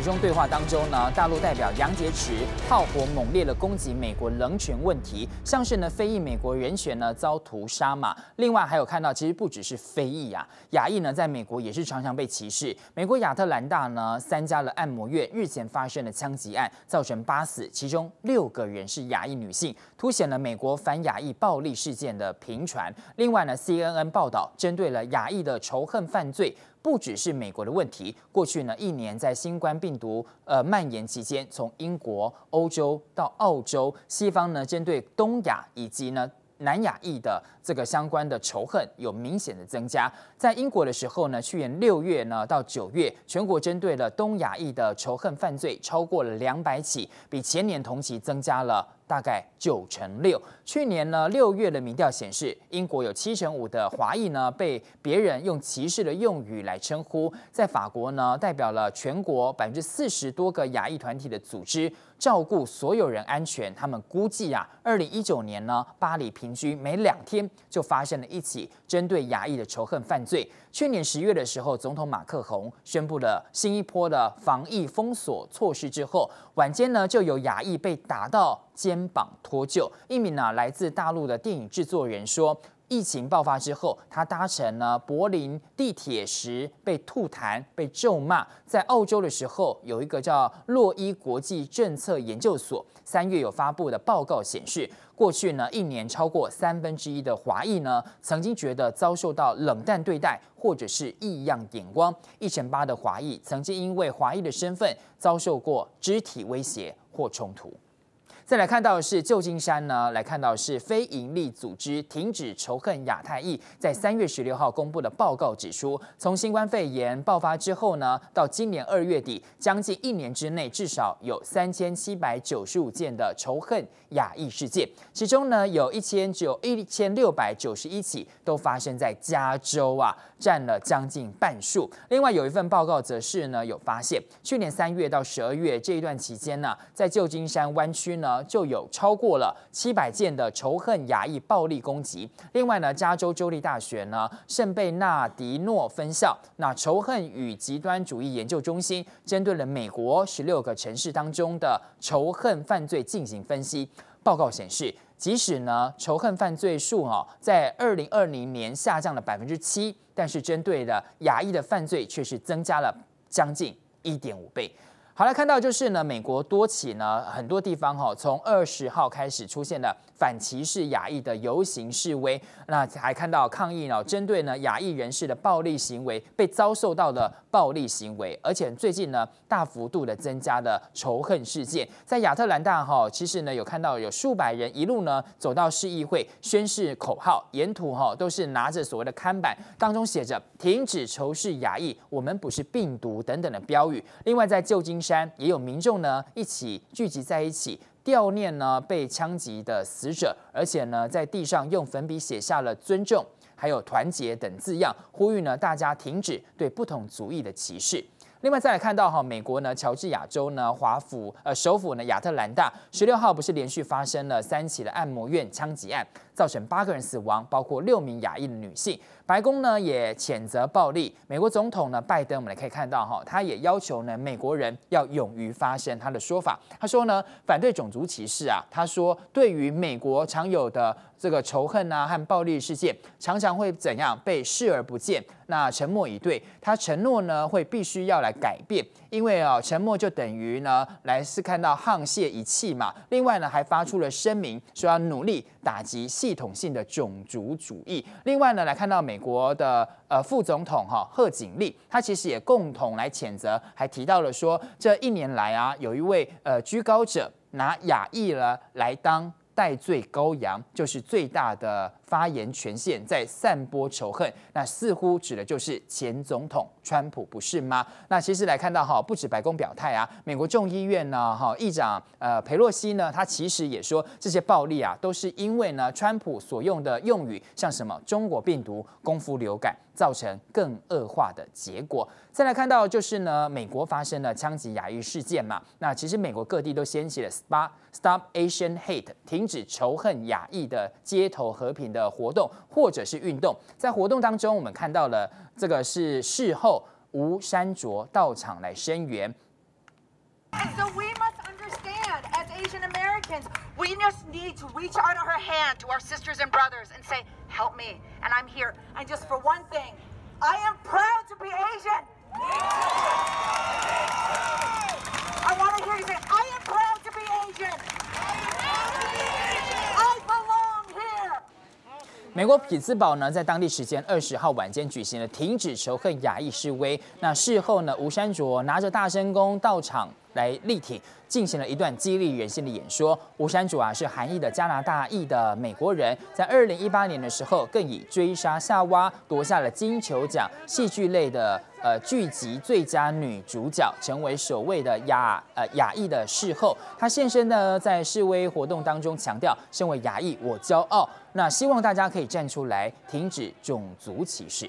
其中对话当中呢，大陆代表杨洁篪炮火猛烈的攻击美国人权问题，像是呢非裔美国人权呢遭屠杀嘛。另外还有看到，其实不只是非裔啊，亚裔呢在美国也是常常被歧视。美国亚特兰大呢三家的按摩院日前发生了枪击案，造成八死，其中六个人是亚裔女性，凸显了美国反亚裔暴力事件的频传。另外呢，CNN 报道针对了亚裔的仇恨犯罪。不只是美国的问题。过去呢，一年在新冠病毒呃蔓延期间，从英国、欧洲到澳洲，西方呢针对东亚以及呢南亚裔的这个相关的仇恨有明显的增加。在英国的时候呢，去年六月呢到九月，全国针对了东亚裔的仇恨犯罪超过了两百起，比前年同期增加了。大概九成六。去年呢，六月的民调显示，英国有七成五的华裔呢被别人用歧视的用语来称呼。在法国呢，代表了全国百分之四十多个亚裔团体的组织，照顾所有人安全。他们估计啊，二零一九年呢，巴黎平均每两天就发生了一起针对亚裔的仇恨犯罪。去年十月的时候，总统马克宏宣布了新一波的防疫封锁措施之后，晚间呢就有亚裔被打到监。肩膀脱臼。一名呢来自大陆的电影制作人说，疫情爆发之后，他搭乘呢柏林地铁时被吐痰、被咒骂。在澳洲的时候，有一个叫洛伊国际政策研究所三月有发布的报告显示，过去呢一年超过三分之一的华裔呢曾经觉得遭受到冷淡对待或者是异样眼光。一成八的华裔曾经因为华裔的身份遭受过肢体威胁或冲突。再来看到是旧金山呢，来看到是非营利组织停止仇恨亚太裔，在三月十六号公布的报告指出，从新冠肺炎爆发之后呢，到今年二月底，将近一年之内，至少有三千七百九十五件的仇恨亚裔事件，其中呢，有一千只有一千六百九十一起都发生在加州啊，占了将近半数。另外有一份报告则是呢，有发现去年三月到十二月这一段期间呢，在旧金山湾区呢。就有超过了七百件的仇恨亚裔暴力攻击。另外呢，加州州立大学呢圣贝纳迪诺分校那仇恨与极端主义研究中心，针对了美国十六个城市当中的仇恨犯罪进行分析。报告显示，即使呢仇恨犯罪数哦在二零二零年下降了百分之七，但是针对的亚裔的犯罪却是增加了将近一点五倍。好来看到就是呢，美国多起呢，很多地方哈，从二十号开始出现了反歧视亚裔的游行示威，那还看到抗议呢，针对呢亚裔人士的暴力行为被遭受到的暴力行为，而且最近呢大幅度的增加的仇恨事件。在亚特兰大哈，其实呢有看到有数百人一路呢走到市议会宣誓口号，沿途哈都是拿着所谓的看板，当中写着“停止仇视亚裔，我们不是病毒”等等的标语。另外在旧金山也有民众呢一起聚集在一起悼念呢被枪击的死者，而且呢在地上用粉笔写下了“尊重”还有“团结”等字样，呼吁呢大家停止对不同族裔的歧视。另外再来看到哈，美国呢乔治亚州呢华府呃首府呢亚特兰大十六号不是连续发生了三起的按摩院枪击案，造成八个人死亡，包括六名亚裔的女性。白宫呢也谴责暴力，美国总统呢拜登我们也可以看到哈，他也要求呢美国人要勇于发声。他的说法他说呢反对种族歧视啊，他说对于美国常有的。这个仇恨啊和暴力事件常常会怎样被视而不见？那沉默以对，他承诺呢会必须要来改变，因为啊沉默就等于呢来是看到沆瀣一气嘛。另外呢还发出了声明，说要努力打击系统性的种族主义。另外呢来看到美国的呃副总统哈贺锦丽，他其实也共同来谴责，还提到了说这一年来啊有一位呃居高者拿亚裔呢来当。戴罪羔羊就是最大的发言权限，在散播仇恨，那似乎指的就是前总统川普，不是吗？那其实来看到哈，不止白宫表态啊，美国众议院呢，哈，议长呃佩洛西呢，他其实也说这些暴力啊，都是因为呢川普所用的用语，像什么中国病毒、功夫流感，造成更恶化的结果。再来看到就是呢，美国发生了枪击亚裔事件嘛，那其实美国各地都掀起了 Stop Asian Hate 停。停止仇恨、亚裔的街头和平的活动，或者是运动。在活动当中，我们看到了这个是事后吴山卓到场来声援。So we must understand, as Asian Americans, we just need to reach out our hand to our sisters and brothers and say, "Help me," and I'm here. And just for one thing, I am proud to be. 美国匹兹堡呢，在当地时间二十号晚间举行了“停止仇恨”亚裔示威。那事后呢，吴山卓拿着大声弓到场。来力挺，进行了一段激励人心的演说。吴山主啊，是韩裔的加拿大裔的美国人，在二零一八年的时候，更以追杀夏娃夺下了金球奖戏剧类的呃剧集最佳女主角，成为所位的亚呃亚裔的视后。她现身呢，在示威活动当中，强调身为亚裔，我骄傲。那希望大家可以站出来，停止种族歧视。